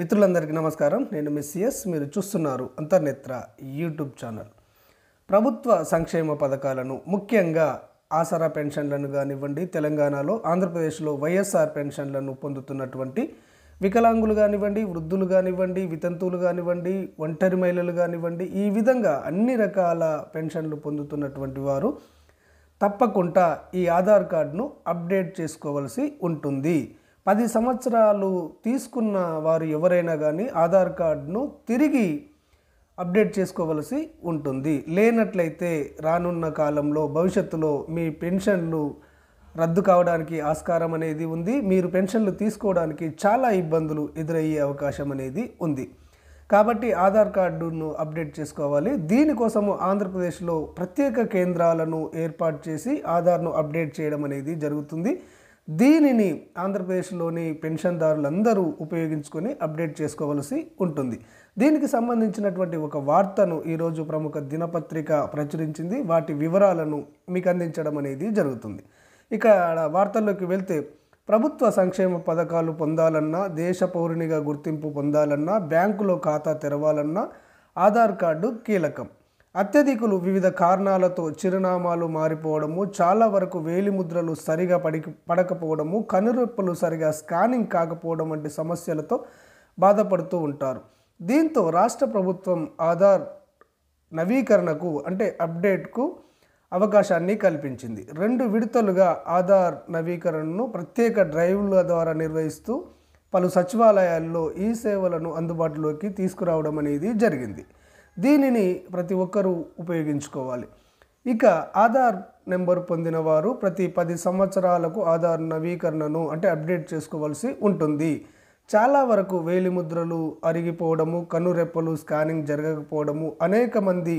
మిత్రులందరికీ నమస్కారం నేను మిస్ ఎస్ మీరు చూస్తున్నారు అంతర్నేత్ర యూట్యూబ్ ఛానల్ ప్రభుత్వ సంక్షేమ పథకాలను ముఖ్యంగా ఆసరా పెన్షన్లను కానివ్వండి తెలంగాణలో ఆంధ్రప్రదేశ్లో వైఎస్ఆర్ పెన్షన్లను పొందుతున్నటువంటి వికలాంగులు కానివ్వండి వృద్ధులు కానివ్వండి వితంతువులు కానివ్వండి ఒంటరి మహిళలు కానివ్వండి ఈ విధంగా అన్ని రకాల పెన్షన్లు పొందుతున్నటువంటి వారు తప్పకుండా ఈ ఆధార్ కార్డును అప్డేట్ చేసుకోవాల్సి ఉంటుంది పది సంవత్సరాలు తీసుకున్న వారు ఎవరైనా కానీ ఆధార్ కార్డును తిరిగి అప్డేట్ చేసుకోవలసి ఉంటుంది లేనట్లయితే రానున్న కాలంలో భవిష్యత్తులో మీ పెన్షన్లు రద్దు కావడానికి ఆస్కారం అనేది ఉంది మీరు పెన్షన్లు తీసుకోవడానికి చాలా ఇబ్బందులు ఎదురయ్యే అవకాశం అనేది ఉంది కాబట్టి ఆధార్ కార్డును అప్డేట్ చేసుకోవాలి దీనికోసము ఆంధ్రప్రదేశ్లో ప్రత్యేక కేంద్రాలను ఏర్పాటు చేసి ఆధార్ను అప్డేట్ చేయడం అనేది జరుగుతుంది దీనిని ఆంధ్రప్రదేశ్లోని పెన్షన్దారులందరూ ఉపయోగించుకొని అప్డేట్ చేసుకోవలసి ఉంటుంది దీనికి సంబంధించినటువంటి ఒక వార్తను ఈరోజు ప్రముఖ దినపత్రిక ప్రచురించింది వాటి వివరాలను మీకు అందించడం అనేది జరుగుతుంది ఇక వార్తల్లోకి వెళ్తే ప్రభుత్వ సంక్షేమ పథకాలు పొందాలన్నా దేశ పౌరునిగా గుర్తింపు పొందాలన్నా బ్యాంకులో ఖాతా తెరవాలన్నా ఆధార్ కార్డు కీలకం అత్యధికులు వివిధ కారణాలతో చిరునామాలు మారిపోవడము చాలా వరకు వేలిముద్రలు సరిగా పడికి పడకపోవడము కనురెప్పలు సరిగా స్కానింగ్ కాకపోవడం వంటి సమస్యలతో బాధపడుతూ ఉంటారు దీంతో రాష్ట్ర ప్రభుత్వం ఆధార్ నవీకరణకు అంటే అప్డేట్కు అవకాశాన్ని కల్పించింది రెండు విడతలుగా ఆధార్ నవీకరణను ప్రత్యేక డ్రైవ్ల ద్వారా నిర్వహిస్తూ పలు సచివాలయాల్లో ఈ సేవలను అందుబాటులోకి తీసుకురావడం అనేది జరిగింది దీనిని ప్రతి ఒక్కరూ ఉపయోగించుకోవాలి ఇక ఆధార్ నెంబర్ పొందిన వారు ప్రతి పది సంవత్సరాలకు ఆధార్ నవీకరణను అంటే అప్డేట్ చేసుకోవాల్సి ఉంటుంది చాలా వరకు వేలిముద్రలు అరిగిపోవడము కనురెప్పలు స్కానింగ్ జరగకపోవడము అనేక మంది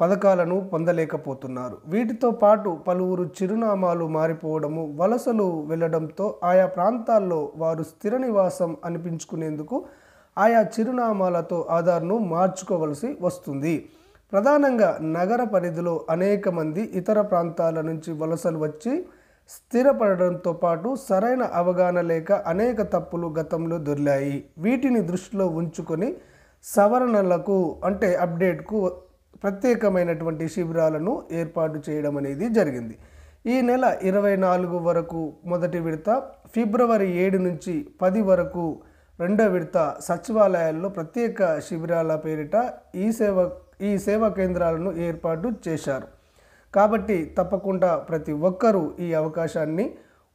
పథకాలను పొందలేకపోతున్నారు వీటితో పాటు పలువురు చిరునామాలు మారిపోవడము వలసలు వెళ్లడంతో ఆయా ప్రాంతాల్లో వారు స్థిర నివాసం అనిపించుకునేందుకు ఆయా చిరునామాలతో ఆధార్ను మార్చుకోవలసి వస్తుంది ప్రధానంగా నగర పరిధిలో అనేక మంది ఇతర ప్రాంతాల నుంచి వలసలు వచ్చి స్థిరపడడంతో పాటు సరైన అవగాహన లేక అనేక తప్పులు గతంలో దొరిలాయి వీటిని దృష్టిలో ఉంచుకొని సవరణలకు అంటే అప్డేట్కు ప్రత్యేకమైనటువంటి శిబిరాలను ఏర్పాటు చేయడం అనేది జరిగింది ఈ నెల ఇరవై నాలుగు వరకు మొదటి విడత ఫిబ్రవరి ఏడు నుంచి పది వరకు రెండో విడత సచివాలయాల్లో ప్రత్యేక శిబిరాల పేరిట ఈ సేవ ఈ సేవా కేంద్రాలను ఏర్పాటు చేశారు కాబట్టి తప్పకుండా ప్రతి ఒక్కరూ ఈ అవకాశాన్ని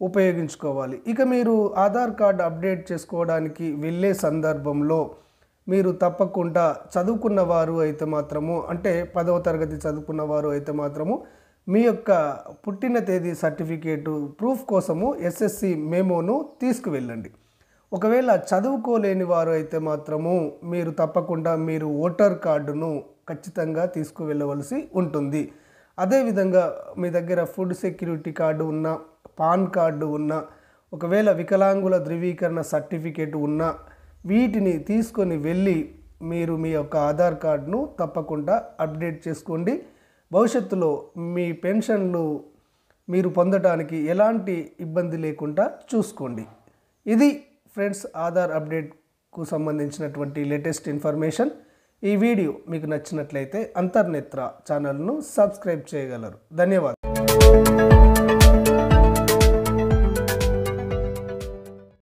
ఉపయోగించుకోవాలి ఇక మీరు ఆధార్ కార్డ్ అప్డేట్ చేసుకోవడానికి వెళ్ళే సందర్భంలో మీరు తప్పకుండా చదువుకున్న వారు అయితే మాత్రము అంటే పదవ తరగతి చదువుకున్న వారు అయితే మాత్రము మీ యొక్క పుట్టిన తేదీ సర్టిఫికేటు ప్రూఫ్ కోసము ఎస్ఎస్సి మేమోను తీసుకువెళ్ళండి ఒకవేళ చదువుకోలేని వారు అయితే మాత్రము మీరు తప్పకుండా మీరు ఓటర్ కార్డును ఖచ్చితంగా తీసుకువెళ్ళవలసి ఉంటుంది అదేవిధంగా మీ దగ్గర ఫుడ్ సెక్యూరిటీ కార్డు ఉన్న పాన్ కార్డు ఉన్న ఒకవేళ వికలాంగుల ధృవీకరణ సర్టిఫికేట్ ఉన్న వీటిని తీసుకొని వెళ్ళి మీరు మీ యొక్క ఆధార్ కార్డును తప్పకుండా అప్డేట్ చేసుకోండి భవిష్యత్తులో మీ పెన్షన్లు మీరు పొందడానికి ఎలాంటి ఇబ్బంది లేకుండా చూసుకోండి ఇది ఫ్రెండ్స్ ఆధార్ అప్డేట్కు సంబంధించినటువంటి లేటెస్ట్ ఇన్ఫర్మేషన్ ఈ వీడియో మీకు నచ్చినట్లయితే అంతర్నేత్ర ఛానల్ను సబ్స్క్రైబ్ చేయగలరు ధన్యవాదాలు